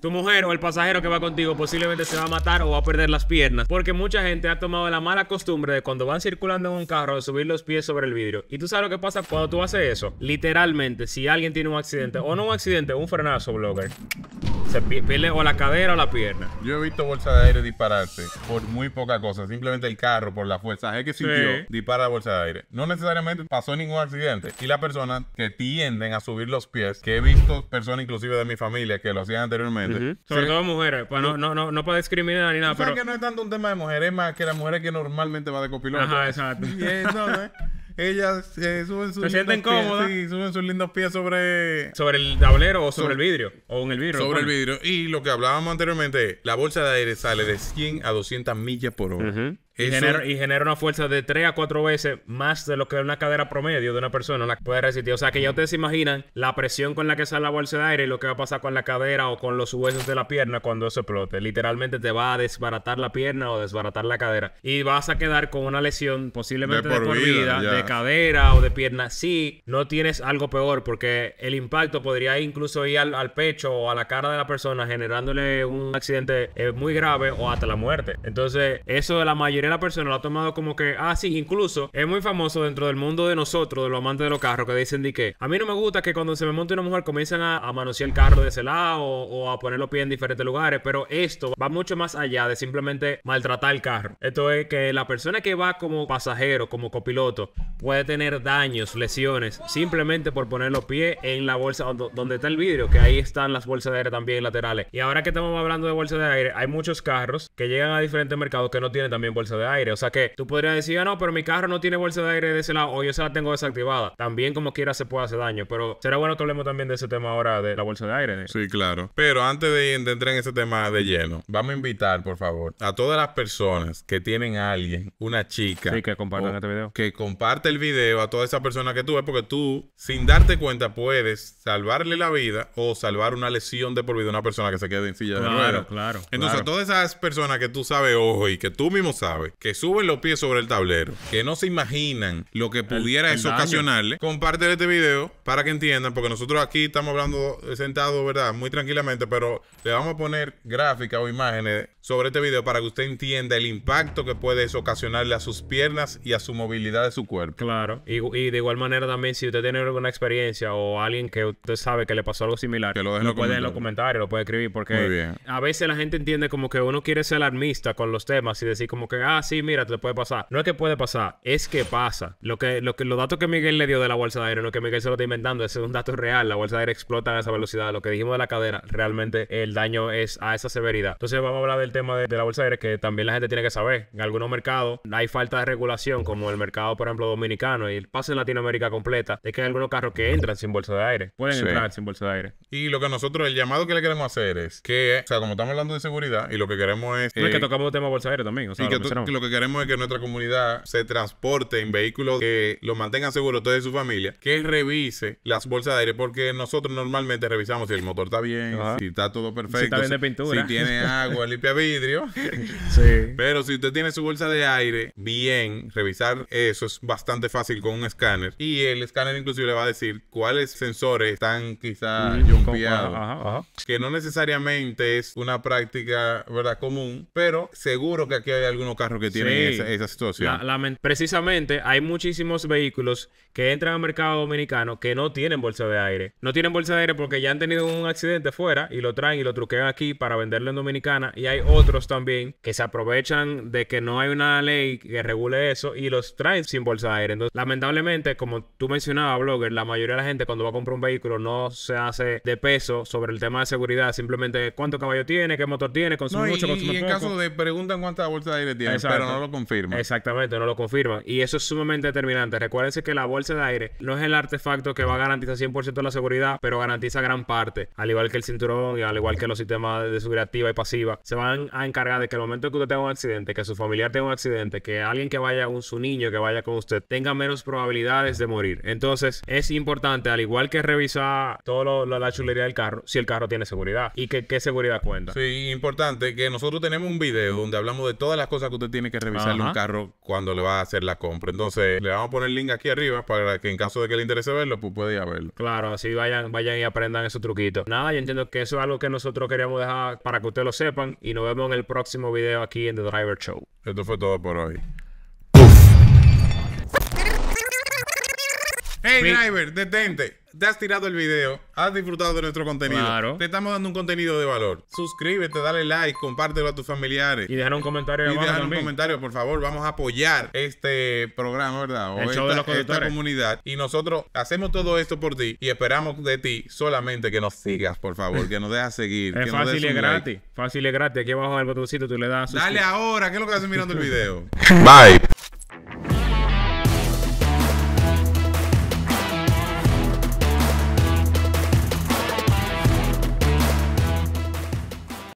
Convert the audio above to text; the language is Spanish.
Tu mujer o el pasajero que va contigo posiblemente se va a matar o va a perder las piernas, porque mucha gente ha tomado la mala costumbre de cuando van circulando en un carro de subir los pies sobre el vidrio. Y tú sabes lo que pasa cuando tú haces eso. Literalmente, si alguien tiene un accidente, o no un accidente, un frenazo, blogger. Se o la cadera o la pierna. Yo he visto bolsa de aire dispararse por muy poca cosa. Simplemente el carro, por la fuerza es que sintió, dispara la bolsa de aire. No necesariamente pasó ningún accidente. Y las personas que tienden a subir los pies, que he visto personas inclusive de mi familia que lo hacían anteriormente. Sobre todo mujeres, pues no, no, no, para discriminar ni nada. Pero que no es tanto un tema de mujeres, es más que las mujeres que normalmente va de copiloto. Ajá, exacto. Y ellas eh, suben sus. Se sienten Sí, suben sus lindos pies sobre. Sobre el tablero o sobre, el vidrio. O en el vidrio. Sobre el vidrio. Y lo que hablábamos anteriormente, la bolsa de aire sale de 100 a 200 millas por hora. Y genera, una fuerza de 3 a 4 veces más de lo que una cadera promedio de una persona puede resistir. O sea que ya ustedes se imaginan la presión con la que sale la bolsa de aire y lo que va a pasar con la cadera o con los huesos de la pierna cuando eso explote. Literalmente te va a desbaratar la pierna o desbaratar la cadera. Y vas a quedar con una lesión posiblemente de por, vida, de cadera o de pierna. Si no tienes algo peor porque el impacto podría incluso ir al, pecho o a la cara de la persona generándole un accidente eh, muy grave o hasta la muerte. Entonces eso de la mayoría la persona lo ha tomado como que, ah, sí, incluso es muy famoso dentro del mundo de nosotros, de los amantes de los carros, que dicen de que a mí no me gusta que cuando se me monte una mujer comiencen a, a manosear el carro de ese lado o, o a poner los pies en diferentes lugares, pero esto va mucho más allá de simplemente maltratar el carro. Esto es que la persona que va como pasajero, como copiloto, puede tener daños, lesiones, simplemente por poner los pies en la bolsa donde está el vidrio, que ahí están las bolsas de aire también laterales. Y ahora que estamos hablando de bolsas de aire, hay muchos carros que llegan a diferentes mercados que no tienen también bolsas de aire. O sea que tú podrías decir, ah, no, pero mi carro no tiene bolsa de aire de ese lado o yo se la tengo desactivada. También como quiera se puede hacer daño, pero será bueno que hablemos también de ese tema ahora de la bolsa de aire. Sí, claro. Pero antes de, entrar en ese tema de lleno, vamos a invitar, por favor, a todas las personas que tienen a alguien, una chica. que compartan este video. Que comparte el video a toda esa persona que tú ves, porque tú, sin darte cuenta, puedes salvarle la vida o salvar una lesión de por vida a una persona que se quede en silla de ruedas. Claro, claro. Entonces, a todas esas personas que tú sabes ojo y que tú mismo sabes, que suben los pies sobre el tablero, que no se imaginan lo que pudiera eso ocasionarle, compártelo este video para que entiendan, porque nosotros aquí estamos hablando sentados, ¿verdad? Muy tranquilamente, pero le vamos a poner gráficas o imágenes sobre este video para que usted entienda el impacto que puede eso ocasionarle a sus piernas y a su movilidad de su cuerpo. Claro. Y, de igual manera también, si usted tiene alguna experiencia o alguien que usted sabe que le pasó algo similar, que lo, deje en los comentarios, lo puede escribir, porque a veces la gente entiende como que uno quiere ser alarmista con los temas y decir como que, ah, sí, mira, te puede pasar. No es que puede pasar, es que pasa. Lo que, los datos que Miguel le dio de la bolsa de aire, no es que Miguel se lo está inventando, ese es un dato real. La bolsa de aire explota a esa velocidad. Lo que dijimos de la cadera, realmente el daño es a esa severidad. Entonces vamos a hablar del tema de, la bolsa de aire que también la gente tiene que saber. En algunos mercados hay falta de regulación, como el mercado, por ejemplo, dominicano y el paso en Latinoamérica completa, es que hay algunos carros que entran sin bolsa de aire. Pueden entrar sin bolsa de aire. Y lo que nosotros, el llamado que le queremos hacer es que, o sea, como estamos hablando de seguridad y lo que queremos es... No, es que eh, tocamos el tema bolsa de aire también. O sea, lo que queremos es que nuestra comunidad se transporte en vehículos que lo mantengan seguro ustedes y su familia, que revise las bolsas de aire, porque nosotros normalmente revisamos si el motor está bien, si está todo perfecto, si, tiene agua, limpia vidrio. Pero si usted tiene su bolsa de aire bien, revisar eso es bastante fácil con un escáner. Y el escáner inclusive le va a decir cuáles sensores están quizá jumpeados. Mm, que no necesariamente es una práctica, ¿verdad? Común, pero seguro que aquí hay algunos casos que tiene esa, situación. precisamente, hay muchísimos vehículos que entran al mercado dominicano que no tienen bolsa de aire. No tienen bolsa de aire porque ya han tenido un accidente fuera y lo traen y lo truquean aquí para venderlo en Dominicana. Y hay otros también que se aprovechan de que no hay una ley que regule eso y los traen sin bolsa de aire. Entonces, lamentablemente, como tú mencionabas, Blogger, la mayoría de la gente cuando va a comprar un vehículo no se hace de peso sobre el tema de seguridad. Simplemente cuánto caballo tiene, qué motor tiene, consume mucho, consume en caso de preguntan cuánta bolsa de aire tiene pero no lo confirman. Exactamente, no lo confirman. Y eso es sumamente determinante. Recuérdense que la bolsa de aire no es el artefacto que va a garantizar 100% la seguridad, pero garantiza gran parte. Al igual que el cinturón y al igual que los sistemas de seguridad activa y pasiva, se van a encargar de que el momento que usted tenga un accidente, que su familiar tenga un accidente, que alguien que vaya, con su niño que vaya con usted, tenga menos probabilidades de morir. Entonces, es importante, al igual que revisar toda la chulería del carro, si el carro tiene seguridad y que qué seguridad cuenta. Sí, importante que nosotros tenemos un video donde hablamos de todas las cosas que usted tiene que revisarle un carro cuando le va a hacer la compra. Entonces, le vamos a poner el link aquí arriba para que en caso de que le interese verlo, pues puede ir a verlo. Claro, así vayan, vayan y aprendan esos truquitos. Nada, yo entiendo que eso es algo que nosotros queríamos dejar para que ustedes lo sepan y nos vemos en el próximo video aquí en The Driver Show. Esto fue todo por hoy. Hey, driver, detente te has tirado el video, has disfrutado de nuestro contenido. Claro. Te estamos dando un contenido de valor. Suscríbete, dale like, compártelo a tus familiares. Y dejar un comentario. Y dejar un comentario, por favor. Vamos a apoyar este programa, ¿verdad? O el esta, de esta comunidad. Y nosotros hacemos todo esto por ti y esperamos de ti solamente que nos sigas, por favor. Que nos dejas seguir. es fácil y gratis. Fácil y gratis. Aquí abajo en el botoncito tú le das. Dale ahora. ¿Qué es lo que haces mirando el video? Bye.